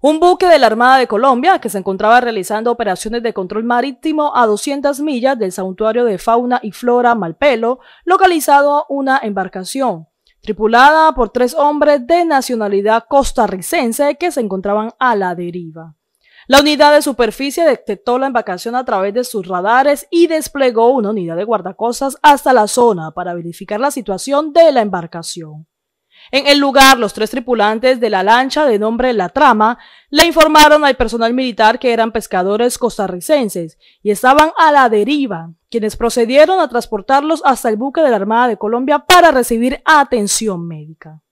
Un buque de la Armada de Colombia que se encontraba realizando operaciones de control marítimo a 200 millas del santuario de fauna y flora Malpelo, localizado una embarcación tripulada por tres hombres de nacionalidad costarricense que se encontraban a la deriva. La unidad de superficie detectó la embarcación a través de sus radares y desplegó una unidad de guardacostas hasta la zona para verificar la situación de la embarcación. En el lugar, los tres tripulantes de la lancha de nombre La Trama le informaron al personal militar que eran pescadores costarricenses y estaban a la deriva, quienes procedieron a transportarlos hasta el buque de la Armada de Colombia para recibir atención médica.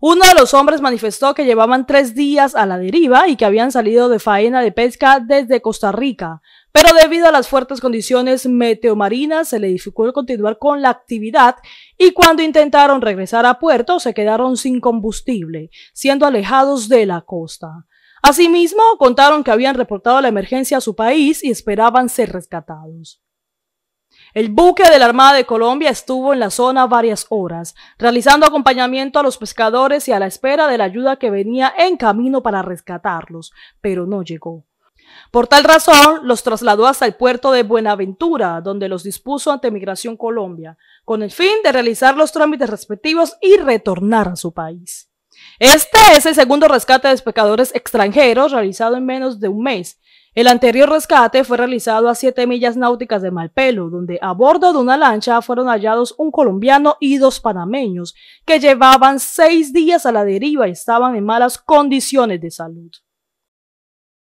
Uno de los hombres manifestó que llevaban tres días a la deriva y que habían salido de faena de pesca desde Costa Rica, pero debido a las fuertes condiciones meteomarinas se le dificultó continuar con la actividad y cuando intentaron regresar a puerto se quedaron sin combustible, siendo alejados de la costa. Asimismo, contaron que habían reportado la emergencia a su país y esperaban ser rescatados. El buque de la Armada de Colombia estuvo en la zona varias horas, realizando acompañamiento a los pescadores y a la espera de la ayuda que venía en camino para rescatarlos, pero no llegó. Por tal razón, los trasladó hasta el puerto de Buenaventura, donde los dispuso ante Migración Colombia, con el fin de realizar los trámites respectivos y retornar a su país. Este es el segundo rescate de pescadores extranjeros realizado en menos de un mes el anterior rescate fue realizado a siete millas náuticas de Malpelo, donde a bordo de una lancha fueron hallados un colombiano y dos panameños, que llevaban seis días a la deriva y estaban en malas condiciones de salud.